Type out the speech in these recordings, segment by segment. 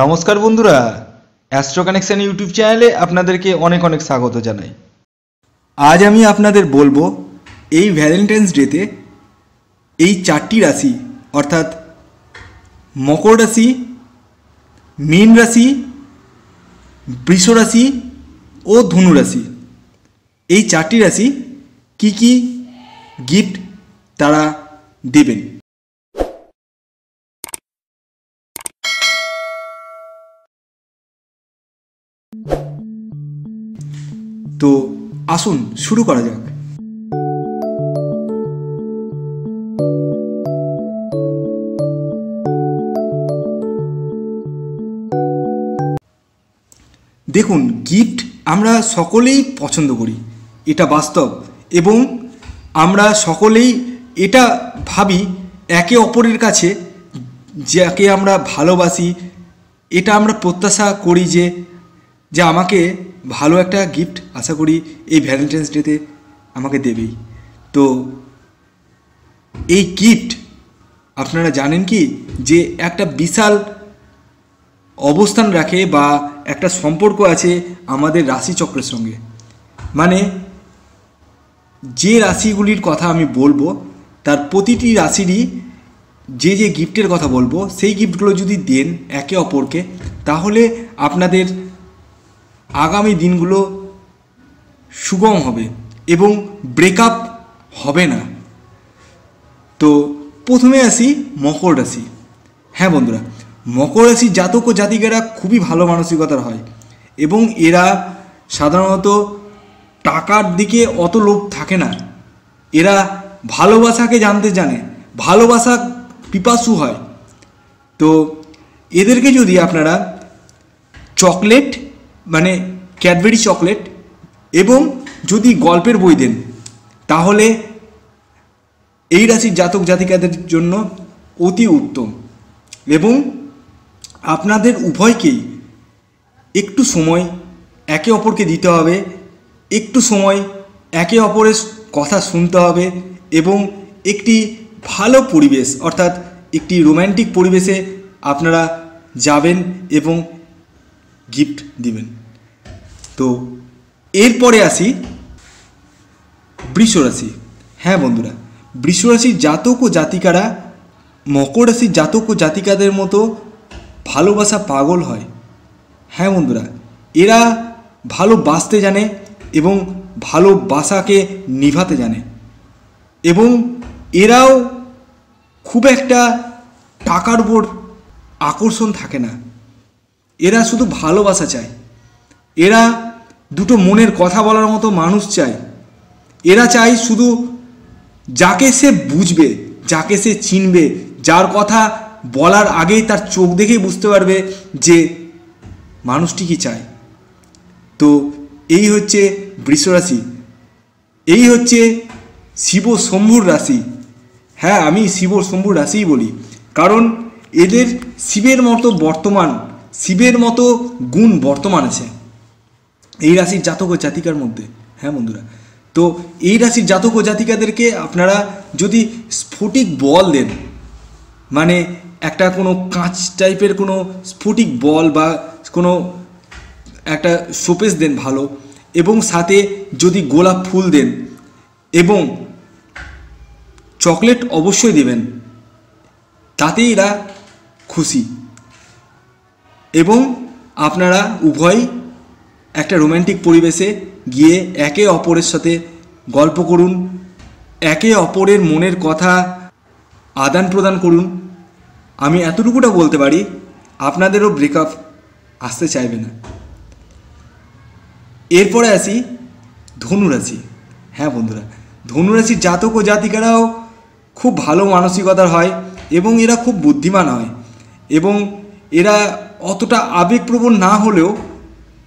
নমস্কার বন্ধুরা astro connection YouTube চ্যানেলে আপনাদেরকে অনেক অনেক স্বাগত জানাই আজ আমি আপনাদের বলবো এই ভ্যালেন্টাইন্স ডেতে এই চারটি রাশি অর্থাৎ মকর রাশি মীন রাশি বৃষ রাশি ও ধনু রাশি এই চারটি রাশি কি কি গিফট তারা দেবেন তো আসুন শুরু করা যাক দেখুন গিফট আমরা সকলেই পছন্দ করি এটা বাস্তব এবং আমরা সকলেই এটা ভাবি একে অপরের কাছে যাকে আমরা ভালোবাসি এটা আমরা প্রত্যাশা করি যে যে আমাকে ভালো একটা গিফট আশা করি এই ভ্যালেন্টাইন্স ডেতে আমাকে দেবেই তো এই গিফট আপনারা জানেন কি যে একটা বিশাল অবস্থান রাখে বা একটা সম্পর্ক আছে আমাদের রাশিচক্রের সঙ্গে মানে যে রাশিগুলির কথা আমি বলবো তার প্রতিটি রাশিরই যে যে গিফটের কথা বলবো সেই গিফটগুলো যদি দেন একে অপরকে তাহলে আপনাদের আগামী দিনগুলো সুগম হবে এবং ব্রেকআপ হবে না তো প্রথমে আসি মকর রাশি হ্যাঁ বন্ধুরা মকর রাশি জাতক ও জাতিকেরা খুবই ভালো মানসিকতার হয় এবং এরা সাধারণত টাকার দিকে অত লোভ থাকে না এরা ভালোবাসাকে জানতে জানে ভালোবাসা পিপাসু হয় তো এদেরকে যদি আপনারা চকলেট মানে ক্যাডবেরি চকলেট এবং যদি গল্পের বই দেন তাহলে এই রাশির জাতক জাতিকাদের জন্য অতি উত্তম এবং আপনাদের উভয়কেই একটু সময় একে অপরকে দিতে হবে একটু সময় একে অপরের কথা শুনতে হবে এবং একটি ভালো পরিবেশ অর্থাৎ একটি রোম্যান্টিক পরিবেশে আপনারা যাবেন এবং গিফট দিবেন তো এরপরে আসি বৃষ হ্যাঁ বন্ধুরা বৃষ জাতক ও জাতিকারা মকর রাশির জাতক ও জাতিকাদের মতো ভালোবাসা পাগল হয় হ্যাঁ বন্ধুরা এরা ভালোবাসতে জানে এবং ভালোবাসাকে নিভাতে জানে এবং এরাও খুব একটা টাকার উপর আকর্ষণ থাকে না এরা শুধু ভালোবাসা চায় এরা দুটো মনের কথা বলার মতো মানুষ চায় এরা চাই শুধু যাকে সে বুঝবে যাকে সে চিনবে যার কথা বলার আগেই তার চোখ দেখেই বুঝতে পারবে যে মানুষটি কি চায় তো এই হচ্ছে বৃষরাশি এই হচ্ছে শিব শম্ভুর রাশি হ্যাঁ আমি শিব শম্ভুর রাশিই বলি কারণ এদের শিবের মতো বর্তমান শিবের মতো গুণ বর্তমান আছে এই রাশির জাতক ও জাতিকার মধ্যে হ্যাঁ বন্ধুরা তো এই রাশির জাতক ও জাতিকাদেরকে আপনারা যদি স্ফটিক বল দেন মানে একটা কোনো কাঁচ টাইপের কোনো স্ফটিক বল বা কোনো একটা শোপেস দেন ভালো এবং সাথে যদি গোলাপ ফুল দেন এবং চকলেট অবশ্যই দেবেন তাতে এরা খুশি এবং আপনারা উভয় একটা রোম্যান্টিক পরিবেশে গিয়ে একে অপরের সাথে গল্প করুন একে অপরের মনের কথা আদান প্রদান করুন আমি এতটুকুটা বলতে পারি আপনাদেরও ব্রেকআপ আসতে চাইবে না এরপরে আসি ধনুরাশি হ্যাঁ বন্ধুরা ধনুরাশির জাতক ও জাতিকারাও খুব ভালো মানসিকতার হয় এবং এরা খুব বুদ্ধিমান হয় এবং এরা অতটা আবেগপ্রবণ না হলেও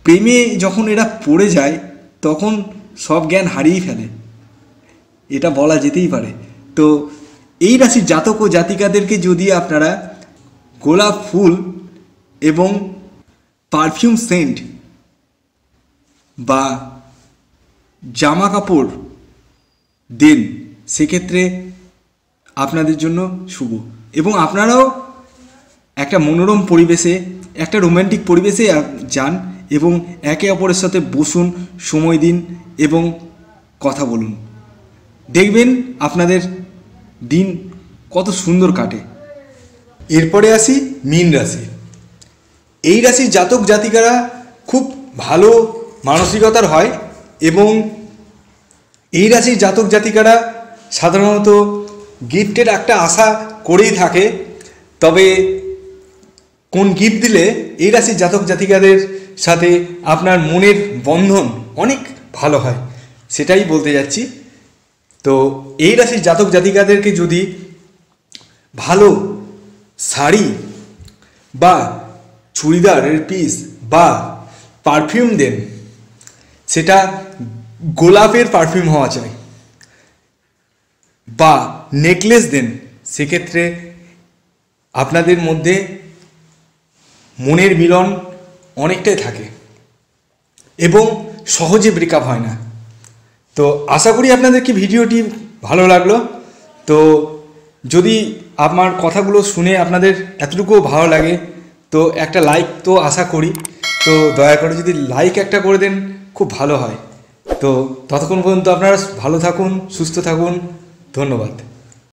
প্রেমে যখন এরা পড়ে যায় তখন সব জ্ঞান হারিয়ে ফেলে এটা বলা যেতেই পারে তো এই রাশির জাতক ও জাতিকাদেরকে যদি আপনারা গোলাপ ফুল এবং পারফিউম সেন্ট বা জামা কাপড় দেন সেক্ষেত্রে আপনাদের জন্য শুভ এবং আপনারাও একটা মনোরম পরিবেশে একটা রোম্যান্টিক পরিবেশে যান এবং একে অপরের সাথে বসুন সময় দিন এবং কথা বলুন দেখবেন আপনাদের দিন কত সুন্দর কাটে এরপরে আসি মিন রাশি এই রাশির জাতক জাতিকারা খুব ভালো মানসিকতার হয় এবং এই রাশির জাতক জাতিকারা সাধারণত গিফটের একটা আশা করেই থাকে তবে কোন গিফট দিলে এই রাশির জাতক জাতিকাদের সাথে আপনার মনের বন্ধন অনেক ভালো হয় সেটাই বলতে যাচ্ছি তো এই রাশির জাতক জাতিকাদেরকে যদি ভালো শাড়ি বা চুড়িদারের পিস বা পারফিউম দেন সেটা গোলাপের পারফিউম হওয়া চাই বা নেকলেস দেন সেক্ষেত্রে আপনাদের মধ্যে মনের মিলন অনেকটাই থাকে এবং সহজে ব্রেকআপ হয় না তো আশা করি আপনাদেরকে ভিডিওটি ভালো লাগলো তো যদি আমার কথাগুলো শুনে আপনাদের এতটুকুও ভালো লাগে তো একটা লাইক তো আশা করি তো দয়া করে যদি লাইক একটা করে দেন খুব ভালো হয় তো ততক্ষণ পর্যন্ত আপনারা ভালো থাকুন সুস্থ থাকুন ধন্যবাদ